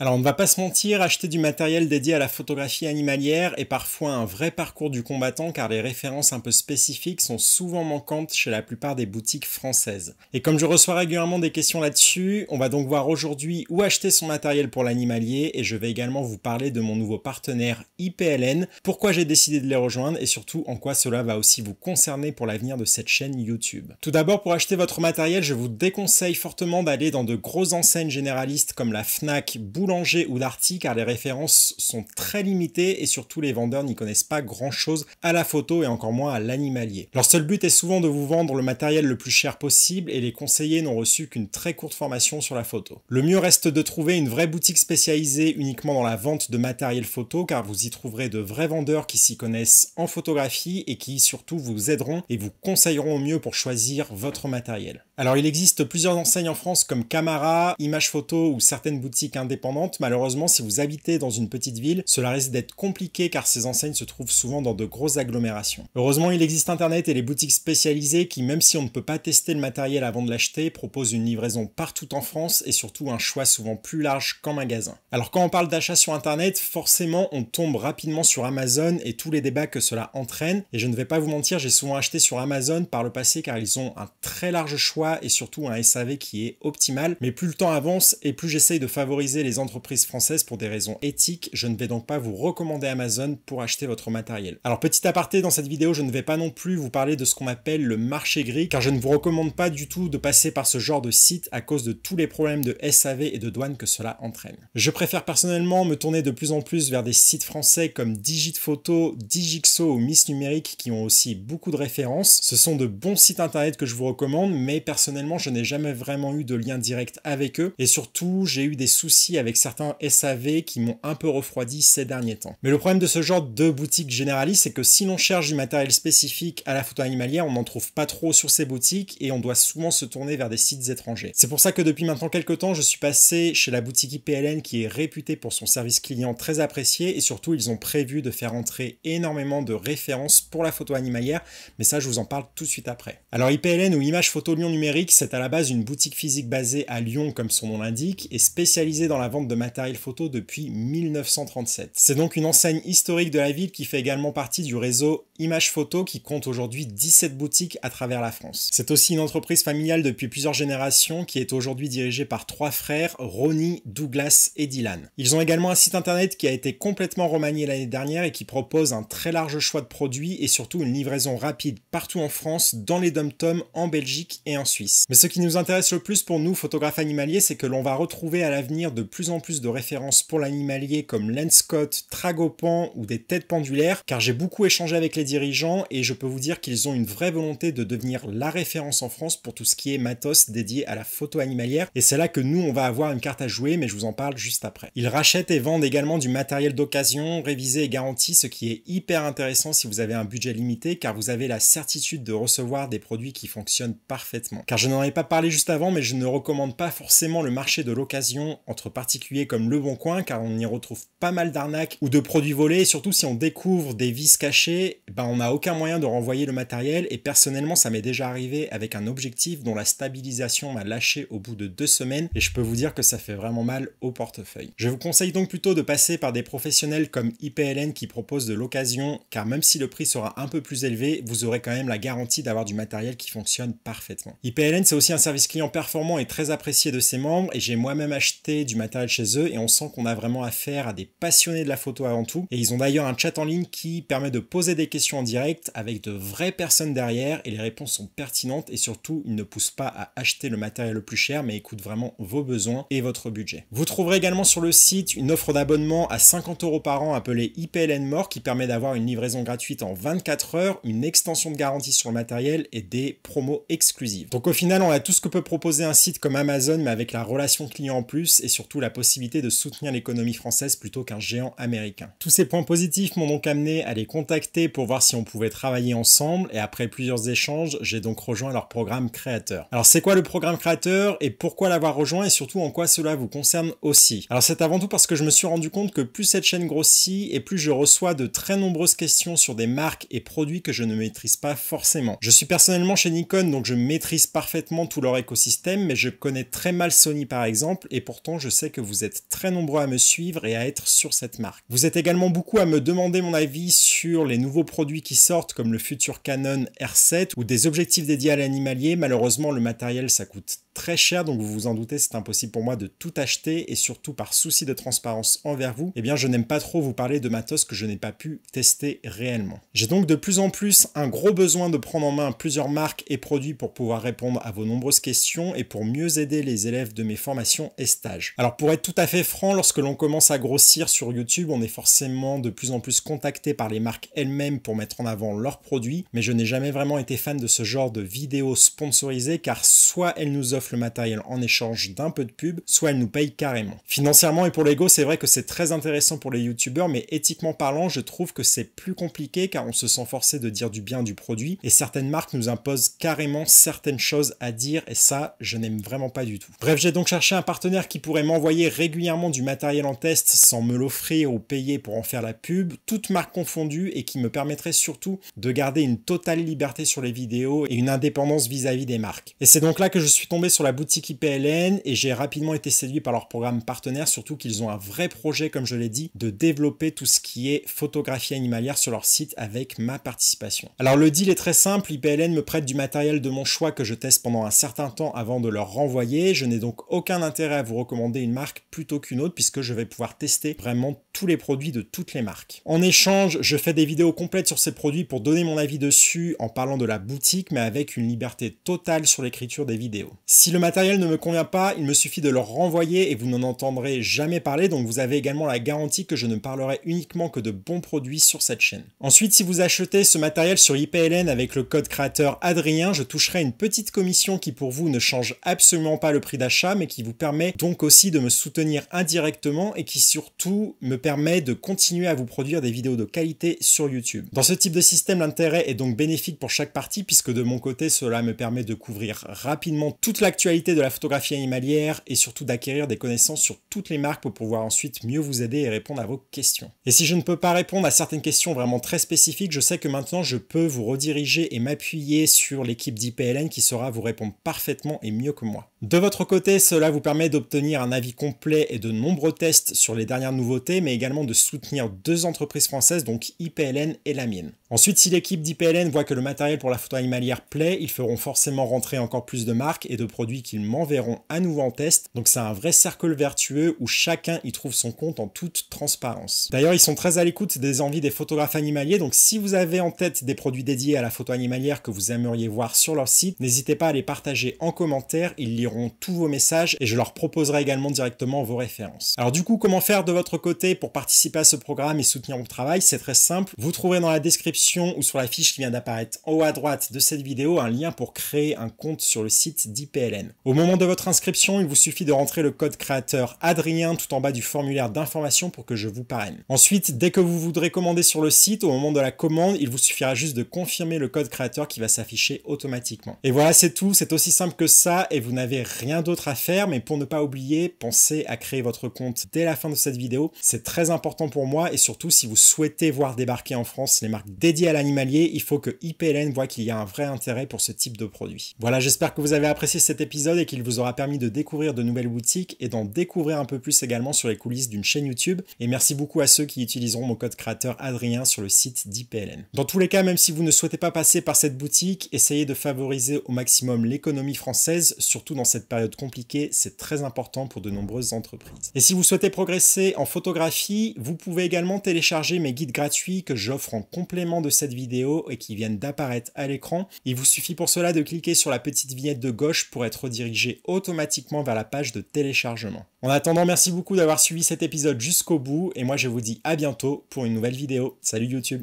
Alors on ne va pas se mentir, acheter du matériel dédié à la photographie animalière est parfois un vrai parcours du combattant car les références un peu spécifiques sont souvent manquantes chez la plupart des boutiques françaises. Et comme je reçois régulièrement des questions là-dessus, on va donc voir aujourd'hui où acheter son matériel pour l'animalier et je vais également vous parler de mon nouveau partenaire IPLN, pourquoi j'ai décidé de les rejoindre et surtout en quoi cela va aussi vous concerner pour l'avenir de cette chaîne YouTube. Tout d'abord pour acheter votre matériel, je vous déconseille fortement d'aller dans de grosses enseignes généralistes comme la FNAC, Boulanger ou Darty car les références sont très limitées et surtout les vendeurs n'y connaissent pas grand-chose à la photo et encore moins à l'animalier. Leur seul but est souvent de vous vendre le matériel le plus cher possible et les conseillers n'ont reçu qu'une très courte formation sur la photo. Le mieux reste de trouver une vraie boutique spécialisée uniquement dans la vente de matériel photo car vous y trouverez de vrais vendeurs qui s'y connaissent en photographie et qui surtout vous aideront et vous conseilleront au mieux pour choisir votre matériel. Alors il existe plusieurs enseignes en France comme Camara, Image Photo ou certaines boutiques indépendantes. Malheureusement, si vous habitez dans une petite ville, cela risque d'être compliqué car ces enseignes se trouvent souvent dans de grosses agglomérations. Heureusement, il existe Internet et les boutiques spécialisées qui, même si on ne peut pas tester le matériel avant de l'acheter, proposent une livraison partout en France et surtout un choix souvent plus large qu'en magasin. Alors quand on parle d'achat sur Internet, forcément on tombe rapidement sur Amazon et tous les débats que cela entraîne. Et je ne vais pas vous mentir, j'ai souvent acheté sur Amazon par le passé car ils ont un très large choix et surtout un SAV qui est optimal. Mais plus le temps avance et plus j'essaye de favoriser les entreprises françaises pour des raisons éthiques, je ne vais donc pas vous recommander Amazon pour acheter votre matériel. Alors petit aparté dans cette vidéo, je ne vais pas non plus vous parler de ce qu'on appelle le marché gris, car je ne vous recommande pas du tout de passer par ce genre de site à cause de tous les problèmes de SAV et de douane que cela entraîne. Je préfère personnellement me tourner de plus en plus vers des sites français comme Digitphoto, Digixo ou Miss Numérique qui ont aussi beaucoup de références. Ce sont de bons sites internet que je vous recommande, mais personnellement, je n'ai jamais vraiment eu de lien direct avec eux, et surtout, j'ai eu des soucis avec certains SAV qui m'ont un peu refroidi ces derniers temps. Mais le problème de ce genre de boutique généraliste, c'est que si l'on cherche du matériel spécifique à la photo animalière, on n'en trouve pas trop sur ces boutiques, et on doit souvent se tourner vers des sites étrangers. C'est pour ça que depuis maintenant quelques temps, je suis passé chez la boutique IPLN qui est réputée pour son service client très apprécié, et surtout, ils ont prévu de faire entrer énormément de références pour la photo animalière, mais ça, je vous en parle tout de suite après. Alors IPLN ou Image Photo Lyon numéro c'est à la base une boutique physique basée à Lyon, comme son nom l'indique, et spécialisée dans la vente de matériel photo depuis 1937. C'est donc une enseigne historique de la ville qui fait également partie du réseau Image Photo qui compte aujourd'hui 17 boutiques à travers la France. C'est aussi une entreprise familiale depuis plusieurs générations qui est aujourd'hui dirigée par trois frères, Ronnie, Douglas et Dylan. Ils ont également un site internet qui a été complètement remanié l'année dernière et qui propose un très large choix de produits et surtout une livraison rapide partout en France, dans les dom-toms, en Belgique et en mais ce qui nous intéresse le plus pour nous, photographes animaliers, c'est que l'on va retrouver à l'avenir de plus en plus de références pour l'animalier comme Lenscott, Tragopan ou des têtes pendulaires, car j'ai beaucoup échangé avec les dirigeants et je peux vous dire qu'ils ont une vraie volonté de devenir la référence en France pour tout ce qui est matos dédié à la photo animalière, et c'est là que nous, on va avoir une carte à jouer, mais je vous en parle juste après. Ils rachètent et vendent également du matériel d'occasion, révisé et garanti, ce qui est hyper intéressant si vous avez un budget limité, car vous avez la certitude de recevoir des produits qui fonctionnent parfaitement. Car je n'en avais pas parlé juste avant, mais je ne recommande pas forcément le marché de l'occasion entre particuliers comme Le Bon Coin, car on y retrouve pas mal d'arnaques ou de produits volés, et surtout si on découvre des vis cachés, ben on n'a aucun moyen de renvoyer le matériel, et personnellement ça m'est déjà arrivé avec un objectif dont la stabilisation m'a lâché au bout de deux semaines, et je peux vous dire que ça fait vraiment mal au portefeuille. Je vous conseille donc plutôt de passer par des professionnels comme IPLN qui proposent de l'occasion, car même si le prix sera un peu plus élevé, vous aurez quand même la garantie d'avoir du matériel qui fonctionne parfaitement. IPLN, c'est aussi un service client performant et très apprécié de ses membres. Et j'ai moi-même acheté du matériel chez eux et on sent qu'on a vraiment affaire à des passionnés de la photo avant tout. Et ils ont d'ailleurs un chat en ligne qui permet de poser des questions en direct avec de vraies personnes derrière et les réponses sont pertinentes et surtout, ils ne poussent pas à acheter le matériel le plus cher mais écoutent vraiment vos besoins et votre budget. Vous trouverez également sur le site une offre d'abonnement à 50 euros par an appelée IPLN More qui permet d'avoir une livraison gratuite en 24 heures, une extension de garantie sur le matériel et des promos exclusives. Donc au final, on a tout ce que peut proposer un site comme Amazon, mais avec la relation client en plus et surtout la possibilité de soutenir l'économie française plutôt qu'un géant américain. Tous ces points positifs m'ont donc amené à les contacter pour voir si on pouvait travailler ensemble et après plusieurs échanges, j'ai donc rejoint leur programme créateur. Alors c'est quoi le programme créateur et pourquoi l'avoir rejoint et surtout en quoi cela vous concerne aussi Alors c'est avant tout parce que je me suis rendu compte que plus cette chaîne grossit et plus je reçois de très nombreuses questions sur des marques et produits que je ne maîtrise pas forcément. Je suis personnellement chez Nikon donc je maîtrise parfaitement tout leur écosystème, mais je connais très mal Sony par exemple, et pourtant je sais que vous êtes très nombreux à me suivre et à être sur cette marque. Vous êtes également beaucoup à me demander mon avis sur les nouveaux produits qui sortent, comme le futur Canon R7 ou des objectifs dédiés à l'animalier. Malheureusement, le matériel ça coûte très cher, donc vous vous en doutez, c'est impossible pour moi de tout acheter et surtout par souci de transparence envers vous, et eh bien je n'aime pas trop vous parler de matos que je n'ai pas pu tester réellement. J'ai donc de plus en plus un gros besoin de prendre en main plusieurs marques et produits pour pouvoir répondre à vos nombreuses questions et pour mieux aider les élèves de mes formations et stages. Alors pour être tout à fait franc, lorsque l'on commence à grossir sur YouTube, on est forcément de plus en plus contacté par les marques elles-mêmes pour mettre en avant leurs produits, mais je n'ai jamais vraiment été fan de ce genre de vidéos sponsorisées car soit elles nous offrent le matériel en échange d'un peu de pub, soit elle nous paye carrément. Financièrement et pour l'ego, c'est vrai que c'est très intéressant pour les youtubeurs, mais éthiquement parlant, je trouve que c'est plus compliqué car on se sent forcé de dire du bien du produit et certaines marques nous imposent carrément certaines choses à dire et ça, je n'aime vraiment pas du tout. Bref, j'ai donc cherché un partenaire qui pourrait m'envoyer régulièrement du matériel en test sans me l'offrir ou payer pour en faire la pub, toutes marques confondues et qui me permettrait surtout de garder une totale liberté sur les vidéos et une indépendance vis-à-vis -vis des marques. Et c'est donc là que je suis tombé sur la boutique IPLN et j'ai rapidement été séduit par leur programme partenaire, surtout qu'ils ont un vrai projet, comme je l'ai dit, de développer tout ce qui est photographie animalière sur leur site avec ma participation. Alors le deal est très simple, IPLN me prête du matériel de mon choix que je teste pendant un certain temps avant de leur renvoyer. Je n'ai donc aucun intérêt à vous recommander une marque plutôt qu'une autre puisque je vais pouvoir tester vraiment tous les produits de toutes les marques. En échange, je fais des vidéos complètes sur ces produits pour donner mon avis dessus en parlant de la boutique mais avec une liberté totale sur l'écriture des vidéos. Si le matériel ne me convient pas, il me suffit de le renvoyer et vous n'en entendrez jamais parler, donc vous avez également la garantie que je ne parlerai uniquement que de bons produits sur cette chaîne. Ensuite, si vous achetez ce matériel sur IPLN avec le code créateur Adrien, je toucherai une petite commission qui pour vous ne change absolument pas le prix d'achat, mais qui vous permet donc aussi de me soutenir indirectement et qui surtout me permet de continuer à vous produire des vidéos de qualité sur YouTube. Dans ce type de système, l'intérêt est donc bénéfique pour chaque partie puisque de mon côté, cela me permet de couvrir rapidement toute la de la photographie animalière et surtout d'acquérir des connaissances sur toutes les marques pour pouvoir ensuite mieux vous aider et répondre à vos questions. Et si je ne peux pas répondre à certaines questions vraiment très spécifiques, je sais que maintenant je peux vous rediriger et m'appuyer sur l'équipe d'IPLN qui saura vous répondre parfaitement et mieux que moi. De votre côté, cela vous permet d'obtenir un avis complet et de nombreux tests sur les dernières nouveautés, mais également de soutenir deux entreprises françaises, donc IPLN et la mienne. Ensuite, si l'équipe d'IPLN voit que le matériel pour la photo animalière plaît, ils feront forcément rentrer encore plus de marques et de produits qu'ils m'enverront à nouveau en test. Donc c'est un vrai cercle vertueux où chacun y trouve son compte en toute transparence. D'ailleurs, ils sont très à l'écoute des envies des photographes animaliers. Donc si vous avez en tête des produits dédiés à la photo animalière que vous aimeriez voir sur leur site, n'hésitez pas à les partager en commentaire. Ils liront tous vos messages et je leur proposerai également directement vos références. Alors du coup, comment faire de votre côté pour participer à ce programme et soutenir mon travail C'est très simple. Vous trouverez dans la description ou sur la fiche qui vient d'apparaître en haut à droite de cette vidéo un lien pour créer un compte sur le site d'IPL au moment de votre inscription, il vous suffit de rentrer le code créateur Adrien tout en bas du formulaire d'information pour que je vous parraine. Ensuite, dès que vous voudrez commander sur le site, au moment de la commande, il vous suffira juste de confirmer le code créateur qui va s'afficher automatiquement. Et voilà, c'est tout, c'est aussi simple que ça et vous n'avez rien d'autre à faire, mais pour ne pas oublier, pensez à créer votre compte dès la fin de cette vidéo. C'est très important pour moi et surtout si vous souhaitez voir débarquer en France les marques dédiées à l'animalier, il faut que IPLN voit qu'il y a un vrai intérêt pour ce type de produit. Voilà, j'espère que vous avez apprécié cette épisode et qu'il vous aura permis de découvrir de nouvelles boutiques et d'en découvrir un peu plus également sur les coulisses d'une chaîne YouTube. Et merci beaucoup à ceux qui utiliseront mon code créateur Adrien sur le site d'IPLN. Dans tous les cas, même si vous ne souhaitez pas passer par cette boutique, essayez de favoriser au maximum l'économie française, surtout dans cette période compliquée, c'est très important pour de nombreuses entreprises. Et si vous souhaitez progresser en photographie, vous pouvez également télécharger mes guides gratuits que j'offre en complément de cette vidéo et qui viennent d'apparaître à l'écran. Il vous suffit pour cela de cliquer sur la petite vignette de gauche pour être redirigé automatiquement vers la page de téléchargement. En attendant, merci beaucoup d'avoir suivi cet épisode jusqu'au bout et moi je vous dis à bientôt pour une nouvelle vidéo. Salut YouTube